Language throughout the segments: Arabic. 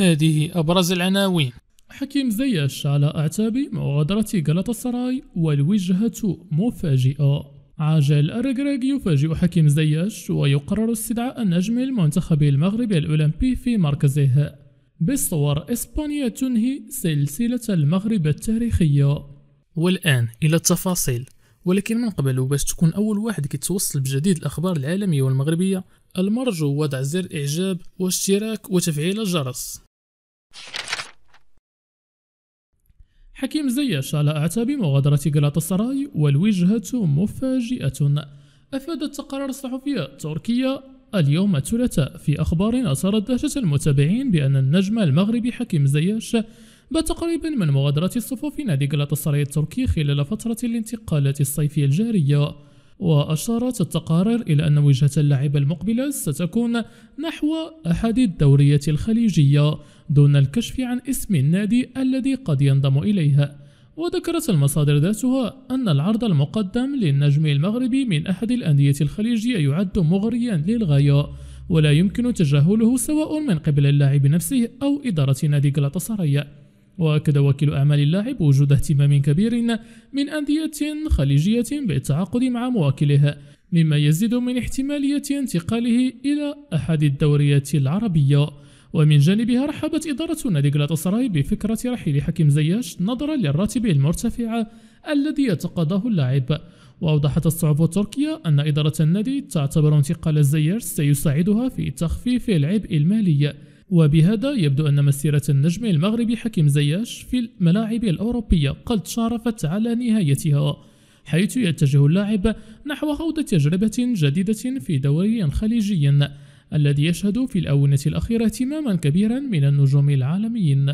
هذه أبرز العناوين حكيم زياش على أعتاب مغادرة غلطة والوجهة مفاجئة عاجل الركراك يفاجئ حكيم زياش ويقرر استدعاء النجم المنتخب المغربي الأولمبي في مركزه بالصور إسبانيا تنهي سلسلة المغرب التاريخية والآن إلى التفاصيل ولكن من قبل وباش تكون أول واحد كيتوصل بجديد الأخبار العالمية والمغربية المرجو وضع زر إعجاب واشتراك وتفعيل الجرس حكيم زياش على أعتاب مغادرة السراي والوجهة مفاجئة أفادت تقارير الصحفي تركيا اليوم الثلاثاء في أخبار أثارت دهشة المتابعين بأن النجم المغربي حكيم زياش بات تقريبا من مغادرة الصفوف نادي السراي التركي خلال فترة الانتقالات الصيفية الجارية وأشارت التقارير إلى أن وجهة اللعب المقبلة ستكون نحو أحد الدورية الخليجية دون الكشف عن اسم النادي الذي قد ينضم إليها وذكرت المصادر ذاتها أن العرض المقدم للنجم المغربي من أحد الأندية الخليجية يعد مغريا للغاية ولا يمكن تجاهله سواء من قبل اللاعب نفسه أو إدارة نادي غلطسرية وأكد وكيل أعمال اللاعب وجود اهتمام كبير من أندية خليجية بالتعاقد مع مواكلها مما يزيد من احتمالية انتقاله إلى أحد الدوريات العربية ومن جانبها رحبت إدارة نادي غلاتاسراي بفكرة رحيل حكيم زياش نظرا للراتب المرتفع الذي يتقاضاه اللاعب وأوضحت الصحف التركية أن إدارة النادي تعتبر انتقال زياش سيساعدها في تخفيف العبء المالي وبهذا يبدو أن مسيرة النجم المغربي حكيم زياش في الملاعب الأوروبية قد شارفت على نهايتها حيث يتجه اللاعب نحو خوض تجربة جديدة في دوري خليجي الذي يشهد في الآونة الأخيرة اهتماما كبيرا من النجوم العالميين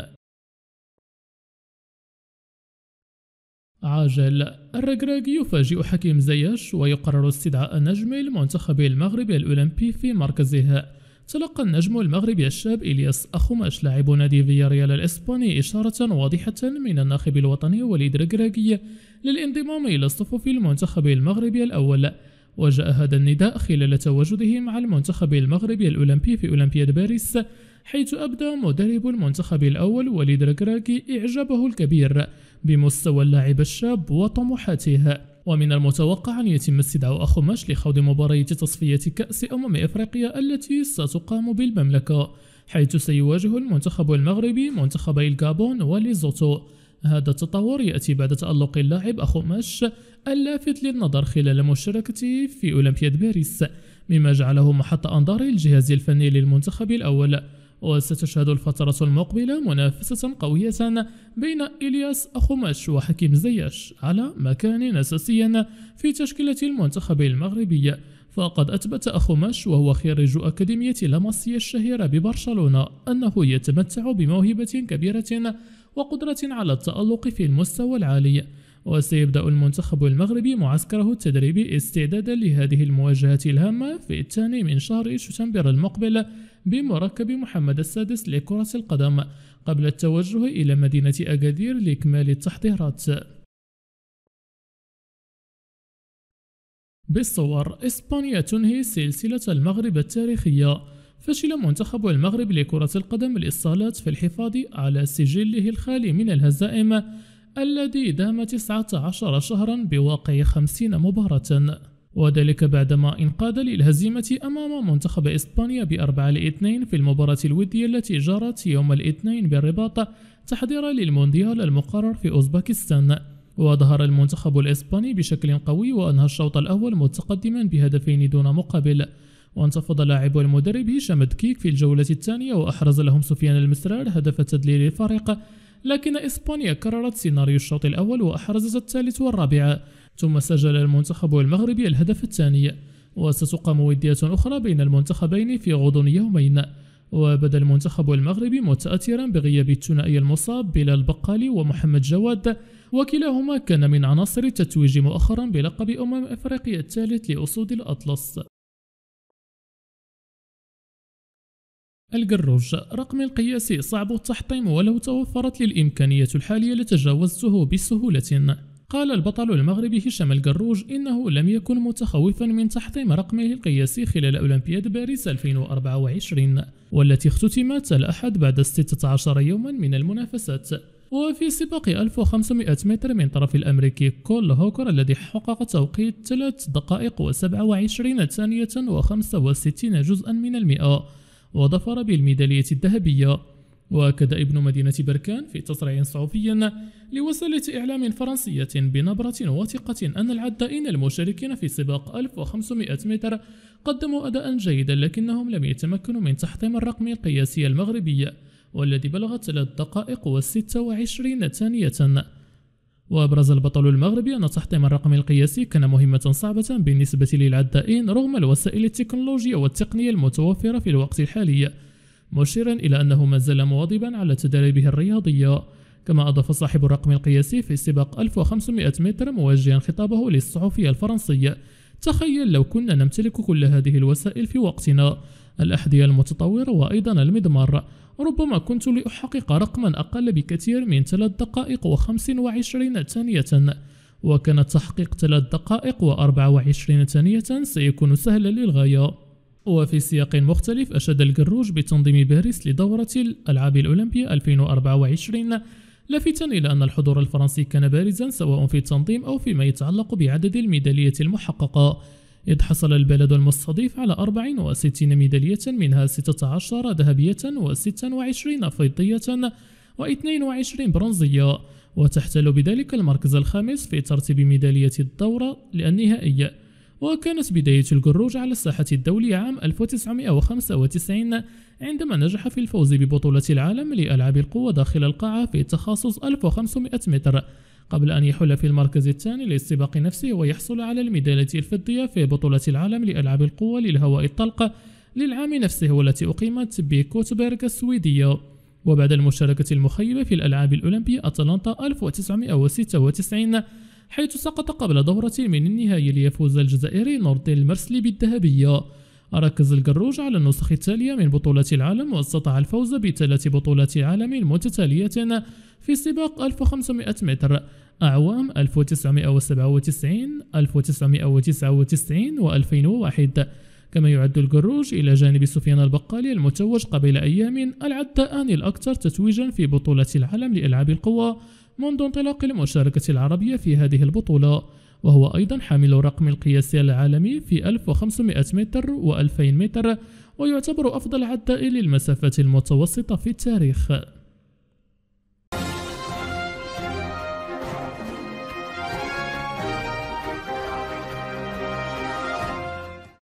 عاجل الرجراج يفاجئ حكيم زياش ويقرر استدعاء نجم المنتخب المغربي الأولمبي في مركزه تلقى النجم المغربي الشاب إلياس أخماش لاعب نادي فياريال الإسباني إشارة واضحة من الناخب الوطني وليد ركراكي للانضمام إلى صفوف المنتخب المغربي الأول وجاء هذا النداء خلال تواجده مع المنتخب المغربي الأولمبي في أولمبياد باريس حيث أبدى مدرب المنتخب الأول وليد ركراكي إعجابه الكبير بمستوى اللاعب الشاب وطموحاته ومن المتوقع أن يتم استدعاء ماش لخوض مباراة تصفية كأس أمم إفريقيا التي ستقام بالمملكة حيث سيواجه المنتخب المغربي منتخبي الكابون وليزوتو هذا التطور يأتي بعد تألق اللاعب أخو ماش اللافت للنظر خلال مشاركته في أولمبياد باريس مما جعله محط أنظار الجهاز الفني للمنتخب الأول وستشهد الفترة المقبلة منافسة قوية بين إلياس أخوماش وحكيم زياش على مكان أساسي في تشكيلة المنتخب المغربي فقد أثبت أخوماش وهو خريج أكاديمية لاماسيا الشهيرة ببرشلونة أنه يتمتع بموهبة كبيرة وقدرة على التألق في المستوى العالي وسيبدأ المنتخب المغربي معسكره التدريبي استعدادا لهذه المواجهة الهامة في الثاني من شهر شتنبر المقبل بمركب محمد السادس لكرة القدم قبل التوجه إلى مدينة أكادير لإكمال التحضيرات بالصور إسبانيا تنهي سلسلة المغرب التاريخية فشل منتخب المغرب لكرة القدم للصالات في الحفاظ على سجله الخالي من الهزائم الذي دام 19 شهرا بواقع 50 مباراة وذلك بعدما انقاد للهزيمة أمام منتخب إسبانيا بأربعة لاثنين في المباراة الودية التي جرت يوم الاثنين بالرباط تحضيرا للمونديال المقرر في أوزباكستان وظهر المنتخب الإسباني بشكل قوي وأنهى الشوط الأول متقدما بهدفين دون مقابل وانتفض لاعب المدرب هشام دكيك في الجولة الثانية وأحرز لهم سفيان المسرار هدف تدليل الفريق لكن إسبانيا كررت سيناريو الشوط الأول وأحرزت الثالث والرابع ثم سجل المنتخب المغربي الهدف الثاني وستقام ودية أخرى بين المنتخبين في غضون يومين وبدا المنتخب المغربي متأثرا بغياب الثنائي المصاب بلال البقالي ومحمد جواد وكلاهما كان من عناصر التتويج مؤخرا بلقب أمم أفريقيا الثالث لأسود الأطلس الجروج رقم القياسي صعب التحطيم ولو توفرت لي الإمكانية الحالية لتجاوزته بسهولة قال البطل المغربي هشام الجروج إنه لم يكن متخوفا من تحطيم رقمه القياسي خلال أولمبياد باريس 2024 والتي اختتمت الأحد بعد 16 يوما من المنافسات وفي سباق 1500 متر من طرف الأمريكي كول هوكر الذي حقق توقيت 3 دقائق و27 ثانية و65 جزءا من المئة وظفر بالميدالية الذهبية وأكد ابن مدينة بركان في تصريح صحفي لوسالة إعلام فرنسية بنبرة واثقة أن العدائين المشاركين في سباق 1500 متر قدموا أداء جيدا لكنهم لم يتمكنوا من تحطيم الرقم القياسي المغربي والذي بلغ 3 دقائق و26 ثانية وأبرز البطل المغربي أن تحطيم الرقم القياسي كان مهمة صعبة بالنسبة للعدائين رغم الوسائل التكنولوجية والتقنية المتوفرة في الوقت الحالي مشيرا إلى أنه ما زال مواظبا على تدريبه الرياضية كما أضاف صاحب الرقم القياسي في سباق 1500 متر موجها خطابه للصحفي الفرنسي تخيل لو كنا نمتلك كل هذه الوسائل في وقتنا الأحذية المتطورة وأيضا المضمار ربما كنت لأحقق رقما أقل بكثير من 3 دقائق و25 ثانية وكان تحقيق 3 دقائق و24 ثانية سيكون سهلا للغاية وفي سياق مختلف أشاد الجروج بتنظيم باريس لدورة الألعاب الأولمبية 2024 لافتا إلى أن الحضور الفرنسي كان بارزا سواء في التنظيم أو فيما يتعلق بعدد الميدالية المحققة إذ حصل البلد المستضيف على 64 ميدالية منها 16 ذهبية و26 فضية و22 برونزية وتحتل بذلك المركز الخامس في ترتيب ميدالية الدورة النهائية وكانت بداية الجروج على الساحة الدولية عام 1995 عندما نجح في الفوز ببطولة العالم لألعاب القوى داخل القاعة في تخصص 1500 متر قبل أن يحل في المركز الثاني للسباق نفسه ويحصل على الميدالية الفضية في بطولة العالم لألعاب القوى للهواء الطلق للعام نفسه والتي أقيمت بكوتبرغ السويدية وبعد المشاركة المخيبة في الألعاب الأولمبية أتلانتا 1996 حيث سقط قبل دورة من النهائي ليفوز الجزائري نورتيل المرسلي بالذهبية ركز القروج على النسخ التالية من بطولة العالم واستطاع الفوز بثلاث بطولات عالم متتالية في سباق 1500 متر أعوام 1997 1999 و2001 كما يعد الجروج إلى جانب سفيان البقالي المتوج قبل أيام العداءان الأكثر تتويجا في بطولة العالم لألعاب القوى منذ انطلاق المشاركة العربية في هذه البطولة وهو أيضا حامل الرقم القياسي العالمي في 1500 متر و2000 متر ويعتبر أفضل عداء للمسافات المتوسطة في التاريخ